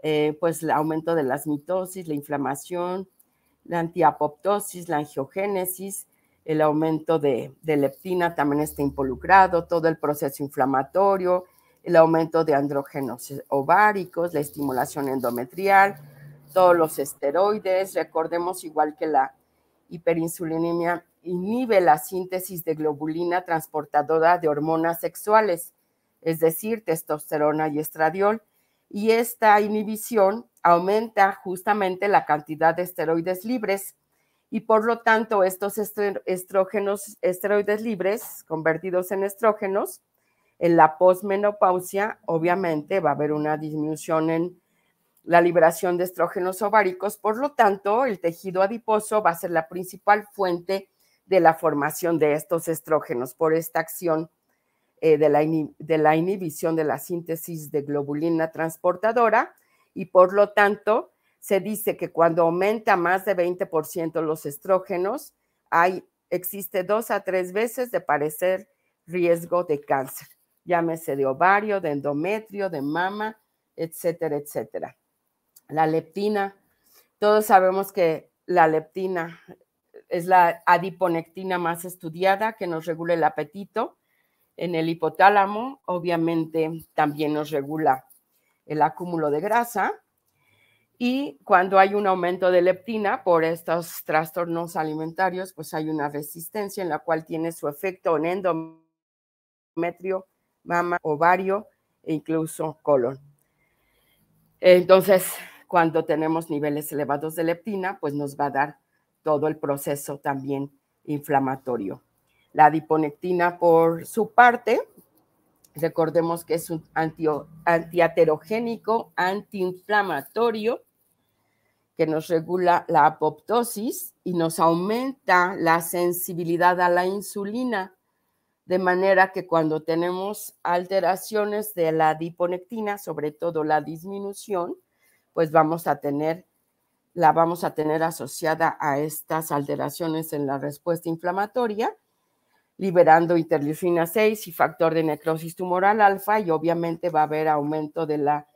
eh, pues el aumento de las mitosis, la inflamación, la antiapoptosis, la angiogénesis, el aumento de leptina también está involucrado, todo el proceso inflamatorio, el aumento de andrógenos ováricos, la estimulación endometrial, todos los esteroides. Recordemos igual que la hiperinsulinemia inhibe la síntesis de globulina transportadora de hormonas sexuales, es decir, testosterona y estradiol. Y esta inhibición aumenta justamente la cantidad de esteroides libres y por lo tanto estos estrógenos, esteroides libres convertidos en estrógenos, en la posmenopausia, obviamente, va a haber una disminución en la liberación de estrógenos ováricos, por lo tanto, el tejido adiposo va a ser la principal fuente de la formación de estos estrógenos por esta acción eh, de, la de la inhibición de la síntesis de globulina transportadora y por lo tanto se dice que cuando aumenta más de 20% los estrógenos, hay, existe dos a tres veces de parecer riesgo de cáncer llámese de ovario, de endometrio, de mama, etcétera, etcétera. La leptina, todos sabemos que la leptina es la adiponectina más estudiada que nos regula el apetito. En el hipotálamo, obviamente, también nos regula el acúmulo de grasa. Y cuando hay un aumento de leptina por estos trastornos alimentarios, pues hay una resistencia en la cual tiene su efecto en endometrio, mama, ovario e incluso colon. Entonces, cuando tenemos niveles elevados de leptina, pues nos va a dar todo el proceso también inflamatorio. La adiponectina, por su parte, recordemos que es un anti, antiaterogénico, antiinflamatorio, que nos regula la apoptosis y nos aumenta la sensibilidad a la insulina, de manera que cuando tenemos alteraciones de la diponectina, sobre todo la disminución, pues vamos a tener la vamos a tener asociada a estas alteraciones en la respuesta inflamatoria, liberando interleucina 6 y factor de necrosis tumoral alfa y obviamente va a haber aumento de la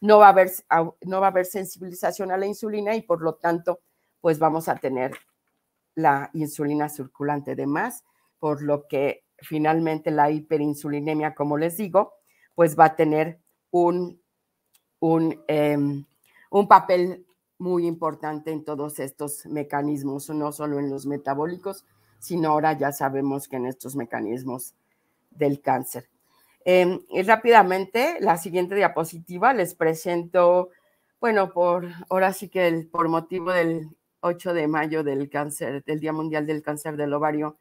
no va a haber no va a haber sensibilización a la insulina y por lo tanto pues vamos a tener la insulina circulante de más por lo que finalmente la hiperinsulinemia, como les digo, pues va a tener un, em, un, papel muy importante en todos estos mecanismos, no solo en los metabólicos, sino ahora ya sabemos que en estos mecanismos del cáncer. Em, y rápidamente, la siguiente diapositiva les presento, bueno, por ahora sí que por motivo del 8 de mayo del cáncer, del Día Mundial del Cáncer del Ovario,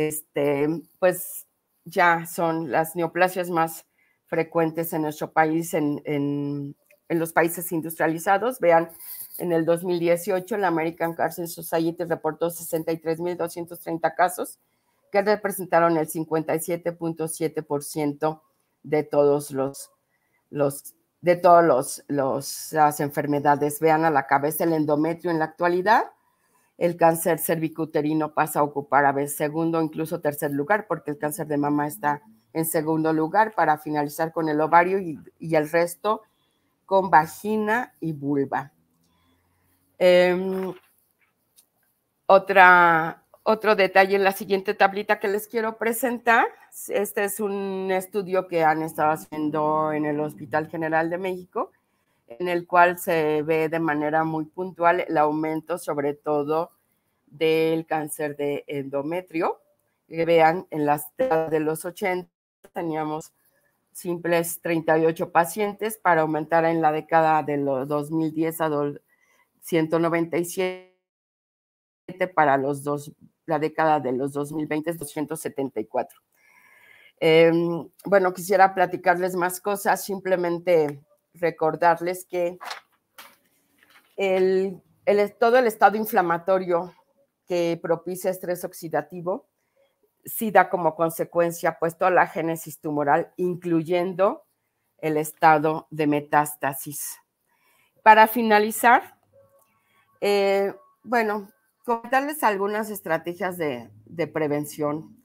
este, pues ya son las neoplasias más frecuentes en nuestro país, en, los países industrializados. Vean, en el 2018 la American Cancer Society reportó 63.230 casos que representaron el 57.7% de todos los, los de todas los, las enfermedades. Vean a la cabeza el endometrio en la actualidad, el cáncer cervicuterino pasa a ocupar a veces segundo, incluso tercer lugar, porque el cáncer de mama está en segundo lugar para finalizar con el ovario y, el resto con vagina y vulva. Em, otra, otro detalle en la siguiente tablita que les quiero presentar. Este es un estudio que han estado haciendo en el Hospital General de México en el cual se ve de manera muy puntual el aumento sobre todo del cáncer de endometrio. vean, en las de los 80 teníamos simples 38 pacientes para aumentar en la década de los 2010 a 197 para los dos, la década de los 2020 274. Em, bueno, quisiera platicarles más cosas, simplemente recordarles que el, todo el estado inflamatorio que propicia estrés oxidativo sí da como consecuencia pues toda la génesis tumoral, incluyendo el estado de metástasis. Para finalizar, eh, bueno, contarles algunas estrategias de, de prevención.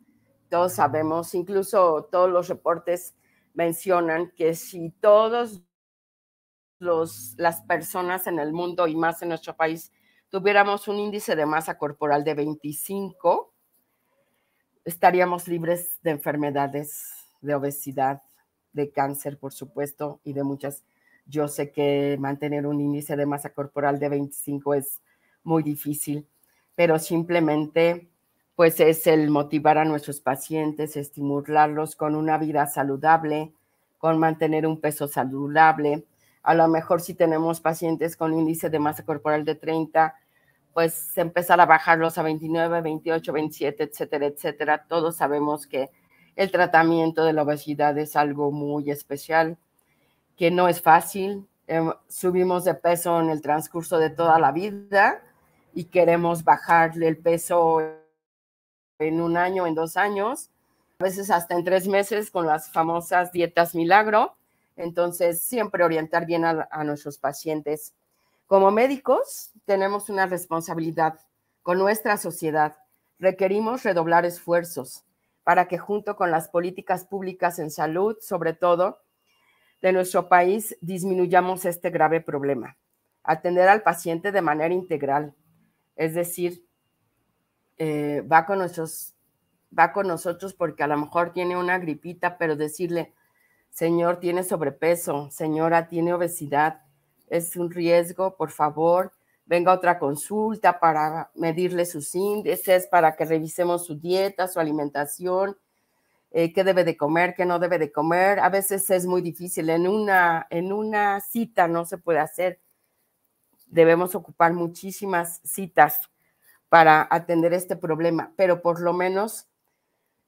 Todos sabemos, incluso todos los reportes mencionan que si todos las personas en el mundo y más en nuestro país tuviéramos un índice de masa corporal de 25, estaríamos libres de enfermedades, de obesidad, de cáncer, por supuesto, y de muchas. Yo sé que mantener un índice de masa corporal de 25 es muy difícil, pero simplemente pues es el motivar a nuestros pacientes, estimularlos con una vida saludable, con mantener un peso saludable, a lo mejor si tenemos pacientes con índice de masa corporal de 30, pues empezar a bajarlos a 29, 28, 27, etcétera, etcétera. Todos sabemos que el tratamiento de la obesidad es algo muy especial, que no es fácil. Eh, subimos de peso en el transcurso de toda la vida y queremos bajarle el peso en un año, en dos años, a veces hasta en tres meses con las famosas dietas milagro entonces, siempre orientar bien a, nuestros pacientes. Como médicos, tenemos una responsabilidad con nuestra sociedad. Requerimos redoblar esfuerzos para que junto con las políticas públicas en salud, sobre todo, de nuestro país, disminuyamos este grave problema. Atender al paciente de manera integral, es decir, eh, va, con va con nosotros porque a lo mejor tiene una gripita, pero decirle, señor tiene sobrepeso, señora tiene obesidad, es un riesgo, por favor, venga otra consulta para medirle sus índices, para que revisemos su dieta, su alimentación, eh, qué debe de comer, qué no debe de comer. A veces es muy difícil, en una, en una cita no se puede hacer. Debemos ocupar muchísimas citas para atender este problema, pero por lo menos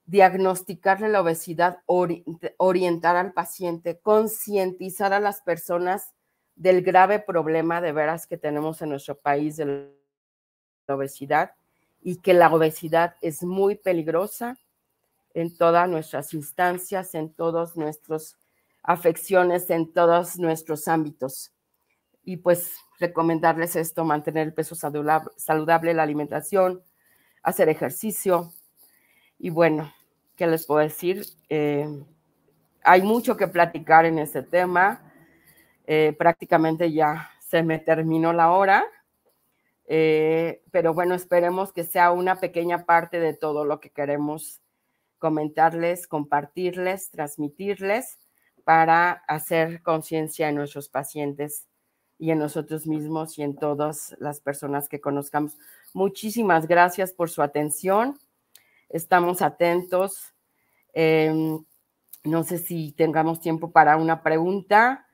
diagnosticarle la obesidad, orientar al paciente, concientizar a las personas del grave problema de veras que tenemos en nuestro país de la obesidad y que la obesidad es muy peligrosa en todas nuestras instancias, en todas nuestras afecciones, en todos nuestros ámbitos. Y pues recomendarles esto, mantener el peso saludable, la alimentación, hacer ejercicio y bueno, ¿qué les puedo decir? Eh, hay mucho que platicar en este tema. Eh, prácticamente ya se me terminó la hora, eh, pero bueno, esperemos que sea una pequeña parte de todo lo que queremos comentarles, compartirles, transmitirles para hacer conciencia en nuestros pacientes y en nosotros mismos y en todas las personas que conozcamos. Muchísimas gracias por su atención estamos atentos. Em, no sé si tengamos tiempo para una pregunta.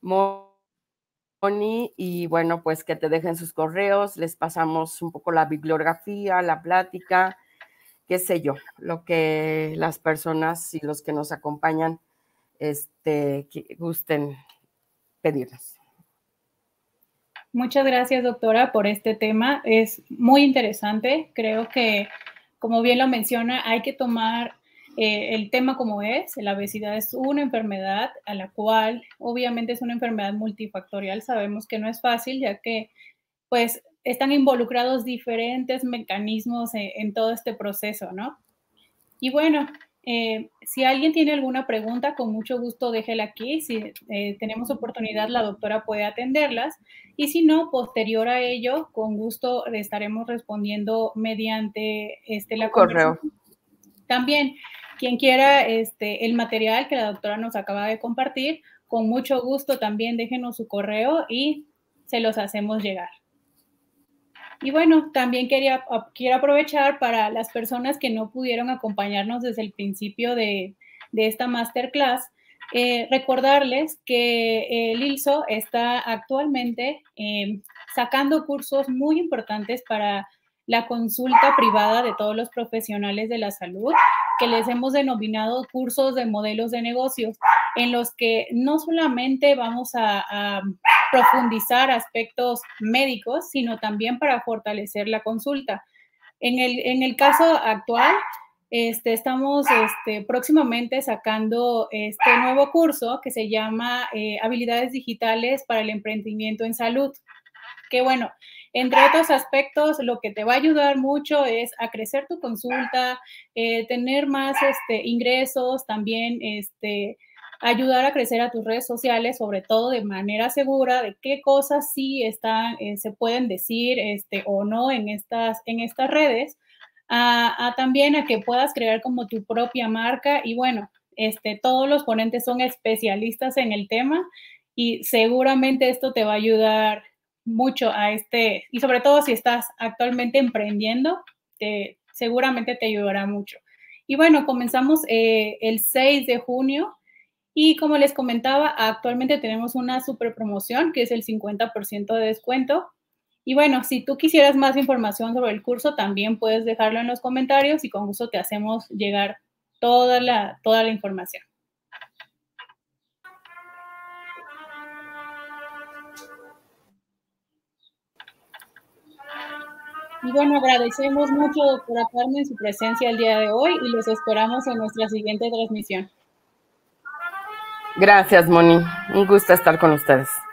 Moni, y bueno, pues que te dejen sus correos, les pasamos un poco la bibliografía, la plática, qué sé yo, lo que las personas y los que nos acompañan este, gusten pedirnos. Muchas gracias, doctora, por este tema. Es muy interesante. Creo que como bien lo menciona, hay que tomar eh, el tema como es, la obesidad es una enfermedad a la cual obviamente es una enfermedad multifactorial, sabemos que no es fácil ya que pues están involucrados diferentes mecanismos eh, en todo este proceso, ¿no? Y bueno, eh, si alguien tiene alguna pregunta, con mucho gusto déjela aquí. Si eh, tenemos oportunidad, la doctora puede atenderlas. Y si no, posterior a ello, con gusto estaremos respondiendo mediante este, la correo. También, quien quiera este, el material que la doctora nos acaba de compartir, con mucho gusto también déjenos su correo y se los hacemos llegar. Y bueno, también quería, quiero aprovechar para las personas que no pudieron acompañarnos desde el principio de, de esta masterclass, eh, recordarles que el eh, ILSO está actualmente eh, sacando cursos muy importantes para la consulta privada de todos los profesionales de la salud, que les hemos denominado cursos de modelos de negocios, en los que no solamente vamos a profundizar aspectos médicos, sino también para fortalecer la consulta. En el, en el caso actual, este, estamos este, próximamente sacando este nuevo curso que se llama eh, Habilidades Digitales para el Emprendimiento en Salud. Que bueno, entre otros aspectos, lo que te va a ayudar mucho es a crecer tu consulta, eh, tener más este, ingresos, también este, ayudar a crecer a tus redes sociales, sobre todo de manera segura, de qué cosas sí están, eh, se pueden decir este, o no en estas, en estas redes, a, también a que puedas crear como tu propia marca y bueno, este, todos los ponentes son especialistas en el tema y seguramente esto te va a ayudar mucho a este, y sobre todo si estás actualmente emprendiendo, seguramente te ayudará mucho. Y bueno, comenzamos eh, el 6 de junio y como les comentaba, actualmente tenemos una super promoción que es el 50% de descuento. Y bueno, si tú quisieras más información sobre el curso, también puedes dejarlo en los comentarios y con gusto te hacemos llegar toda la, toda la información. Y bueno, agradecemos mucho doctora Carmen su presencia el día de hoy y los esperamos en nuestra siguiente transmisión. Gracias, Moni. Un gusto estar con ustedes.